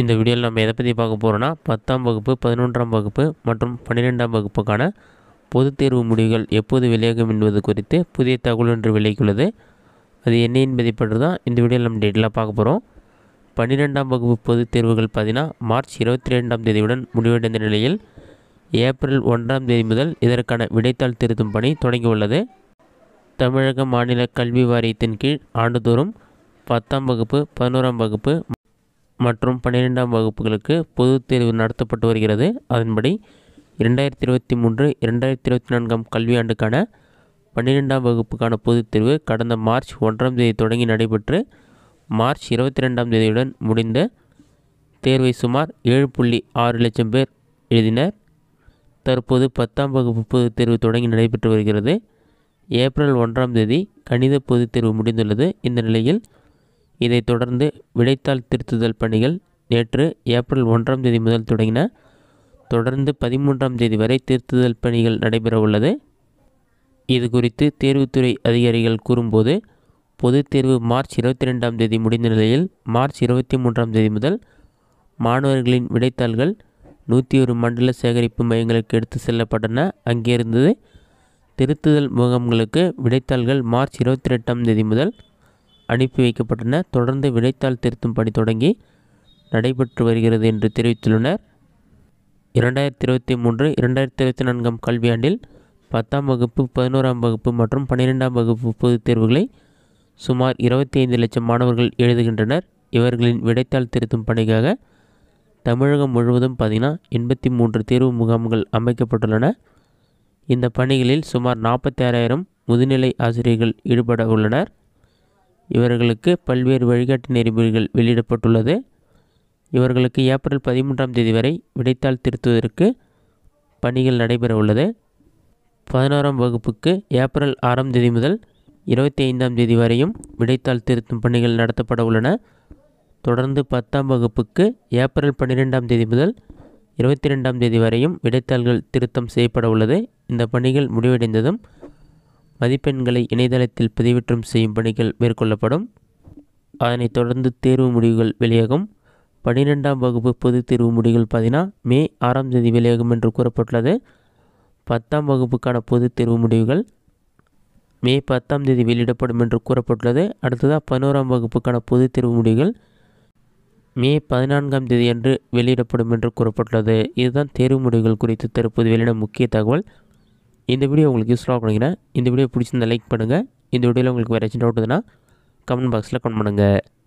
இந்த வீடியோவில் நம்ம எதை பற்றி பார்க்க போகிறோன்னா பத்தாம் வகுப்பு பதினொன்றாம் வகுப்பு மற்றும் பன்னிரெண்டாம் வகுப்புக்கான பொதுத் தேர்வு முடிவுகள் எப்போது வெளியாகும் என்பது குறித்து புதிய தகவல் ஒன்று விலகியுள்ளது அது என்ன என்பதை பற்றி தான் இந்த வீடியோவில் நம்ம டீட்டெயிலாக பார்க்க போகிறோம் பன்னிரெண்டாம் வகுப்பு பொதுத் தேர்வுகள் பார்த்தீங்கன்னா மார்ச் இருபத்தி ரெண்டாம் தேதியுடன் முடிவடைந்த நிலையில் ஏப்ரல் ஒன்றாம் தேதி முதல் இதற்கான விடைத்தாள் திருத்தும் பணி தொடங்கியுள்ளது தமிழக மாநில கல்வி வாரியத்தின் கீழ் ஆண்டுதோறும் பத்தாம் வகுப்பு பதினோராம் வகுப்பு மற்றும் பன்னிரெண்டாம் வகுப்புகளுக்கு பொதுத் தேர்வு நடத்தப்பட்டு வருகிறது அதன்படி இரண்டாயிரத்தி இருபத்தி மூன்று இரண்டாயிரத்தி இருபத்தி நான்காம் கல்வியாண்டுக்கான பன்னிரெண்டாம் வகுப்புக்கான பொதுத் தேர்வு கடந்த மார்ச் ஒன்றாம் தேதி தொடங்கி நடைபெற்று மார்ச் இருபத்தி ரெண்டாம் தேதியுடன் முடிந்த தேர்வை சுமார் ஏழு புள்ளி ஆறு லட்சம் பேர் எழுதினர் தற்போது பத்தாம் வகுப்பு பொதுத் தேர்வு தொடங்கி நடைபெற்று வருகிறது ஏப்ரல் ஒன்றாம் தேதி கணித பொதுத் தேர்வு முடிந்துள்ளது இந்த நிலையில் இதைத் தொடர்ந்து விடைத்தாள் திருத்துதல் பணிகள் நேற்று ஏப்ரல் ஒன்றாம் தேதி முதல் தொடங்கின தொடர்ந்து பதிமூன்றாம் தேதி வரை திருத்துதல் பணிகள் நடைபெற உள்ளது இது குறித்து தேர்வுத்துறை அதிகாரிகள் கூறும்போது பொதுத் தேர்வு மார்ச் இருபத்தி ரெண்டாம் தேதி முடிந்த நிலையில் மார்ச் இருபத்தி மூன்றாம் தேதி முதல் மாணவர்களின் விடைத்தாள்கள் நூற்றி ஒரு மண்டல சேகரிப்பு மையங்களுக்கு எடுத்து செல்லப்பட்டன அங்கிருந்து திருத்துதல் முகாம்களுக்கு விடைத்தாள்கள் மார்ச் இருபத்தி எட்டாம் தேதி முதல் அனுப்பி வைக்கப்பட்டன தொடர்ந்து விடைத்தாள் திருத்தும் பணி தொடங்கி நடைபெற்று வருகிறது என்று தெரிவித்துள்ளனர் இரண்டாயிரத்தி இருபத்தி மூன்று இரண்டாயிரத்தி இருபத்தி நான்காம் கல்வியாண்டில் பத்தாம் வகுப்பு பதினோராம் வகுப்பு மற்றும் பன்னிரெண்டாம் வகுப்பு பொதுத் தேர்வுகளை சுமார் இருபத்தி ஐந்து லட்சம் மாணவர்கள் எழுதுகின்றனர் இவர்களின் விடைத்தாள் திருத்தும் பணிக்காக தமிழகம் முழுவதும் பார்த்திங்கன்னா எண்பத்தி மூன்று தேர்வு முகாம்கள் அமைக்கப்பட்டுள்ளன இந்த பணிகளில் சுமார் நாற்பத்தி ஆறாயிரம் முதுநிலை ஆசிரியர்கள் ஈடுபட உள்ளனர் இவர்களுக்கு பல்வேறு வழிகாட்டு நெறிமுறைகள் வெளியிடப்பட்டுள்ளது இவர்களுக்கு ஏப்ரல் பதிமூன்றாம் தேதி வரை விடைத்தாள் திருத்துவதற்கு பணிகள் நடைபெற உள்ளது பதினோராம் வகுப்புக்கு ஏப்ரல் ஆறாம் தேதி முதல் இருபத்தி ஐந்தாம் தேதி வரையும் விடைத்தாள் திருத்தும் பணிகள் நடத்தப்பட உள்ளன தொடர்ந்து பத்தாம் வகுப்புக்கு ஏப்ரல் பன்னிரெண்டாம் தேதி முதல் இருபத்தி ரெண்டாம் தேதி வரையும் விடைத்தாள்கள் திருத்தம் செய்யப்பட உள்ளது இந்த பணிகள் முடிவடைந்ததும் மதிப்பெண்களை இணையதளத்தில் பதிவேற்றம் செய்யும் பணிகள் மேற்கொள்ளப்படும் அதனைத் தொடர்ந்து தேர்வு முடிவுகள் வெளியாகும் பன்னிரெண்டாம் வகுப்பு பொதுத் தேர்வு முடிவுகள் பார்த்தீங்கன்னா மே ஆறாம் தேதி வெளியாகும் என்று கூறப்பட்டுள்ளது பத்தாம் வகுப்புக்கான பொதுத் தேர்வு முடிவுகள் மே பத்தாம் தேதி வெளியிடப்படும் என்று கூறப்பட்டுள்ளது அடுத்ததாக பதினோராம் வகுப்புக்கான பொதுத் தேர்வு முடிவுகள் மே பதினான்காம் தேதி அன்று வெளியிடப்படும் என்று கூறப்பட்டுள்ளது இதுதான் தேர்வு முடிவுகள் குறித்து தற்போது வெளியிட முக்கிய தகவல் இந்த வீடியோ உங்களுக்கு யூஸ்ஃபுல்லாக பண்ணிக்கிறேன் இந்த வீடியோ பிடிச்சிருந்தா லைக் பண்ணுங்கள் இந்த வீடியோவில் உங்களுக்கு வேறு ஏதாச்சும் டவுட் கமெண்ட் பாக்ஸில் கமெண்ட் பண்ணுங்கள்